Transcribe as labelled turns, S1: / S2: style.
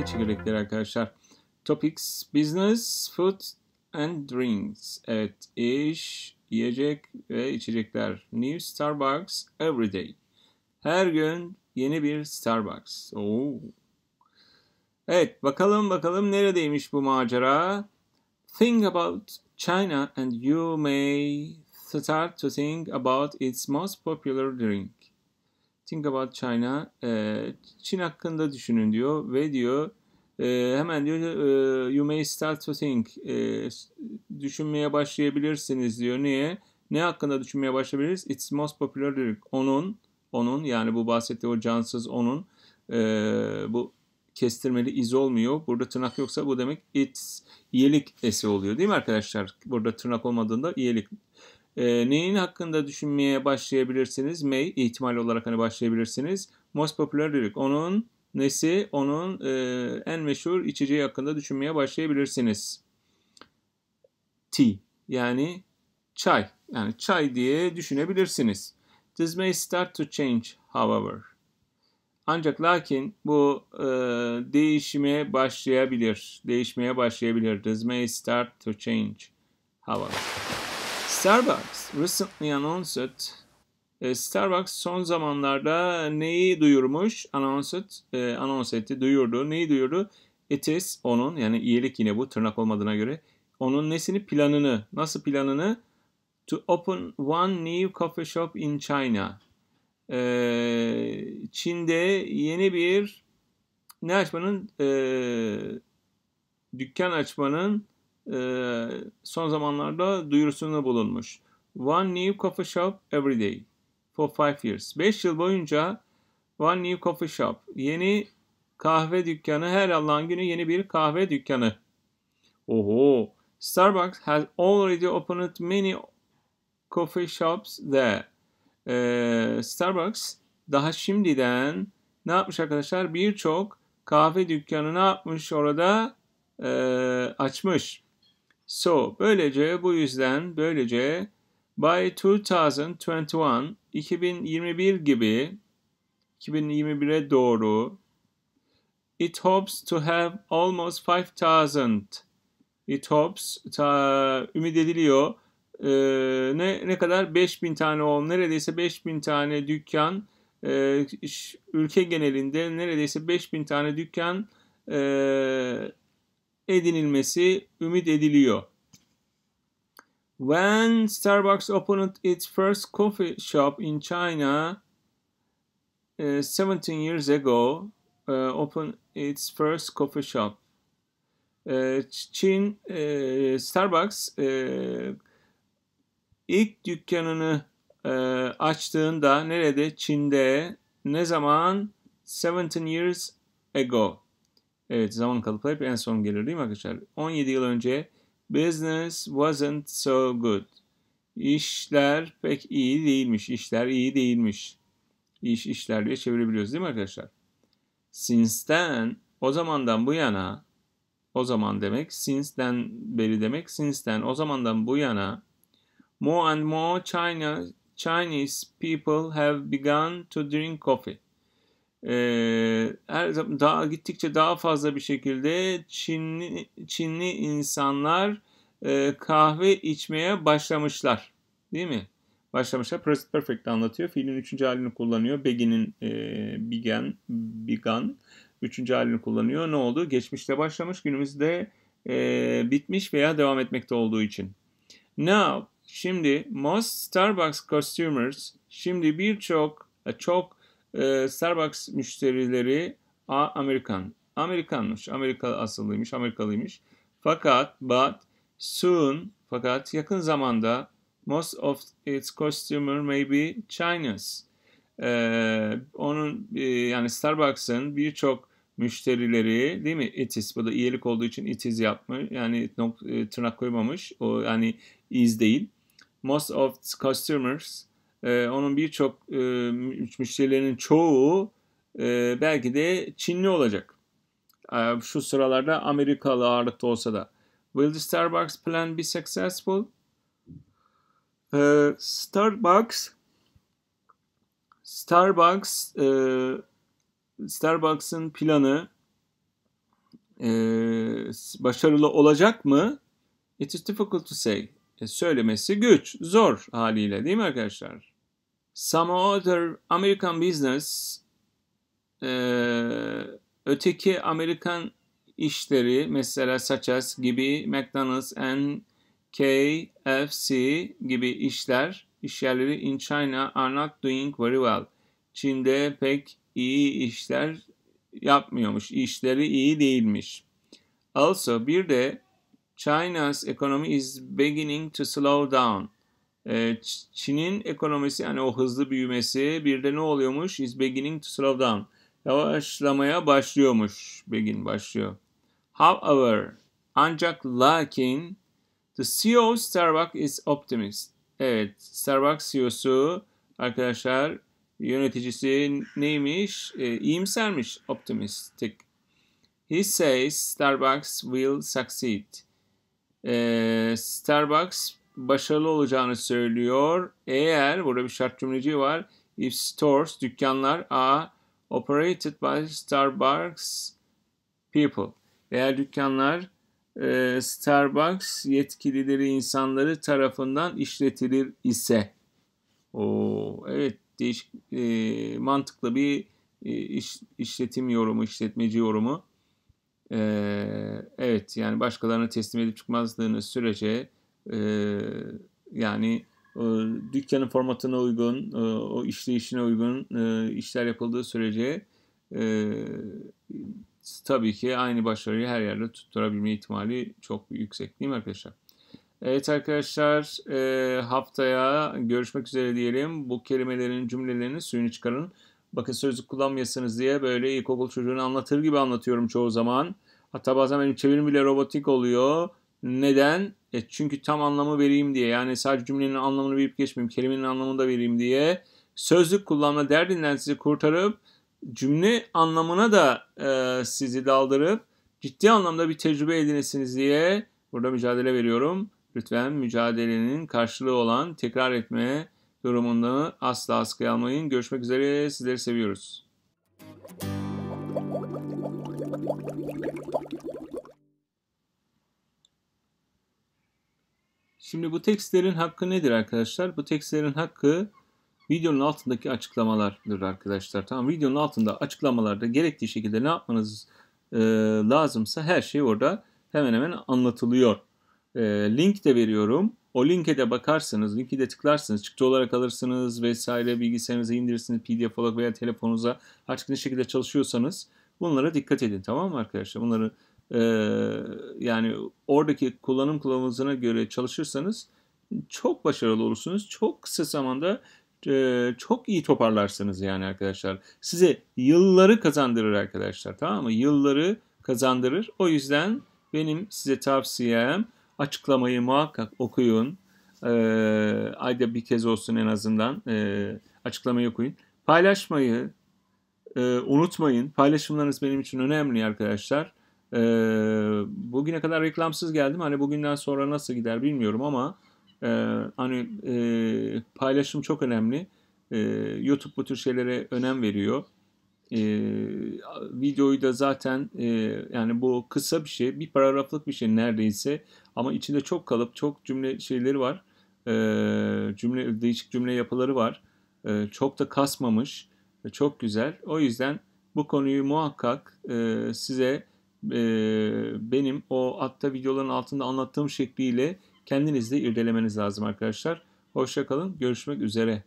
S1: fare çekirdekleri arkadaşlar. Topics, business, food and drinks. Evet, iş, yiyecek ve içecekler. New Starbucks every day. Her gün yeni bir Starbucks. Oo. Evet, bakalım bakalım neredeymiş bu macera? Think about China and you may start to think about its most popular drink. Think about China. E, Çin hakkında düşünün diyor ve diyor e, hemen diyor e, you may start to think. E, düşünmeye başlayabilirsiniz diyor. Niye? Ne hakkında düşünmeye başlayabiliriz? It's most popular lyric. Onun, onun yani bu bahsettiği o cansız onun e, bu kestirmeli iz olmuyor. Burada tırnak yoksa bu demek it's iyilik esi oluyor değil mi arkadaşlar? Burada tırnak olmadığında iyilik e, neyin hakkında düşünmeye başlayabilirsiniz? May ihtimal olarak hani başlayabilirsiniz. Most popular lyric. Onun nesi? Onun e, en meşhur içeceği hakkında düşünmeye başlayabilirsiniz. Tea yani çay. Yani çay diye düşünebilirsiniz. This may start to change however. Ancak lakin bu e, değişime başlayabilir. Değişmeye başlayabilir. This may start to change however. Starbucks recently announced e, Starbucks son zamanlarda neyi duyurmuş? Announced, e, anons etti, duyurdu. Neyi duyurdu? It is onun yani iyilik yine bu tırnak olmadığına göre. Onun nesini? Planını. Nasıl planını? To open one new coffee shop in China. Ee, Çin'de yeni bir ne açmanın? Ee, dükkan açmanın son zamanlarda duyurusunda bulunmuş. One new coffee shop every day for five years. 5 yıl boyunca one new coffee shop. Yeni kahve dükkanı her Allah'ın günü yeni bir kahve dükkanı. Oho. Starbucks has already opened many coffee shops there. Ee, Starbucks daha şimdiden ne yapmış arkadaşlar? Birçok kahve dükkanı ne yapmış orada? Ee, açmış. So, böylece bu yüzden böylece by 2021 2021 gibi 2021'e doğru it hopes to have almost 5000 it hopes ta, ümit ediliyor e, ne ne kadar 5000 tane ol, neredeyse 5000 tane dükkan e, ülke genelinde neredeyse 5000 tane dükkan e, edinilmesi ümit ediliyor. When Starbucks opened its first coffee shop in China uh, 17 years ago, uh, opened its first coffee shop. Uh, Çin uh, Starbucks uh, ilk dükkanını uh, açtığında nerede? Çin'de ne zaman? 17 years ago. Evet zaman kalıp hep en son gelir değil mi arkadaşlar? 17 yıl önce business wasn't so good. İşler pek iyi değilmiş. İşler iyi değilmiş. İş işler diye çevirebiliyoruz değil mi arkadaşlar? Since then o zamandan bu yana o zaman demek since then beri demek since then o zamandan bu yana more and more China Chinese people have begun to drink coffee. Ee, her daha gittikçe daha fazla bir şekilde Çinli Çinli insanlar e, kahve içmeye başlamışlar. Değil mi? Başlamışlar. Present Perfect anlatıyor. Fiilin üçüncü halini kullanıyor. Begin'in e, Bigan, Bigan üçüncü halini kullanıyor. Ne oldu? Geçmişte başlamış, günümüzde e, bitmiş veya devam etmekte olduğu için. Now, şimdi most Starbucks customers, şimdi birçok, e, çok ee, Starbucks müşterileri Amerikan. Amerikanmış, Amerika asıllıymış, Amerikalıymış. Fakat, but, soon, fakat yakın zamanda most of its customer may be Chinese. Ee, onun e, yani Starbucks'ın birçok müşterileri değil mi? It is bu da iyilik olduğu için it is yapmış. Yani e, tırnak koymamış. O yani iz değil. Most of customers e, onun birçok e, müşterilerinin çoğu e, belki de Çinli olacak. E, şu sıralarda Amerikalı ağırlıkta olsa da. Will the Starbucks plan be successful? E, Starbucks Starbucks e, Starbucks'ın planı e, başarılı olacak mı? It is difficult to say. E, söylemesi güç, zor haliyle değil mi arkadaşlar? Some other American business e, öteki Amerikan işleri mesela such as gibi McDonald's and KFC gibi işler iş in China are not doing very well. Çin'de pek iyi işler yapmıyormuş. İşleri iyi değilmiş. Also bir de China's economy is beginning to slow down. Ee, Çin'in ekonomisi yani o hızlı büyümesi bir de ne oluyormuş? Is beginning to slow down. Yavaşlamaya başlıyormuş. Begin başlıyor. However, ancak lakin the CEO of Starbucks is optimist. Evet, Starbucks CEO'su arkadaşlar yöneticisi neymiş? E, iyimsermiş, optimistic. He says Starbucks will succeed. E, Starbucks başarılı olacağını söylüyor. Eğer burada bir şart cümleci var. If stores, dükkanlar are operated by Starbucks people. Eğer dükkanlar e, Starbucks yetkilileri insanları tarafından işletilir ise. O evet değişik e, mantıklı bir e, iş, işletim yorumu, işletmeci yorumu. E, evet yani başkalarına teslim edip çıkmazlığını sürece ee, yani e, dükkanın formatına uygun, e, o işleyişine uygun e, işler yapıldığı sürece e, tabii ki aynı başarıyı her yerde tutturabilme ihtimali çok yüksek değil mi arkadaşlar? Evet arkadaşlar e, haftaya görüşmek üzere diyelim. Bu kelimelerin cümlelerini suyunu çıkarın. Bakın sözlük kullanmayasınız diye böyle ilkokul çocuğunu anlatır gibi anlatıyorum çoğu zaman. Hatta bazen benim çevirim bile robotik oluyor. Neden? E çünkü tam anlamı vereyim diye yani sadece cümlenin anlamını verip geçmeyeyim, kelimenin anlamını da vereyim diye sözlük kullanma derdinden sizi kurtarıp cümle anlamına da e, sizi daldırıp ciddi anlamda bir tecrübe edinesiniz diye burada mücadele veriyorum. Lütfen mücadelenin karşılığı olan tekrar etme durumunu asla askıya almayın. Görüşmek üzere. Sizleri seviyoruz. Müzik Şimdi bu tekstlerin hakkı nedir arkadaşlar? Bu tekstlerin hakkı videonun altındaki açıklamalardır arkadaşlar. Tamam videonun altında açıklamalarda gerektiği şekilde ne yapmanız e, lazımsa her şey orada hemen hemen anlatılıyor. E, link de veriyorum. O linke de bakarsınız, linki de tıklarsınız, çıktı olarak alırsınız vesaire bilgisayarınıza indirirsiniz PDF olarak veya telefonunuza artık ne şekilde çalışıyorsanız bunlara dikkat edin tamam mı arkadaşlar? Bunları ee, yani oradaki kullanım kılavuzuna göre çalışırsanız çok başarılı olursunuz. Çok kısa zamanda e, çok iyi toparlarsınız yani arkadaşlar. Size yılları kazandırır arkadaşlar tamam mı? Yılları kazandırır. O yüzden benim size tavsiyem açıklamayı muhakkak okuyun. E, ayda bir kez olsun en azından e, açıklamayı okuyun. Paylaşmayı e, unutmayın. Paylaşımlarınız benim için önemli arkadaşlar. E, bugüne kadar reklamsız geldim. Hani bugünden sonra nasıl gider bilmiyorum ama e, hani e, paylaşım çok önemli. E, YouTube bu tür şeylere önem veriyor. E, videoyu da zaten e, yani bu kısa bir şey, bir paragraflık bir şey neredeyse ama içinde çok kalıp çok cümle şeyleri var. E, cümle değişik cümle yapıları var. E, çok da kasmamış, e, çok güzel. O yüzden bu konuyu muhakkak e, size e, benim o atta videoların altında anlattığım şekliyle kendiniz de irdelemeniz lazım arkadaşlar. Hoşçakalın. Görüşmek üzere.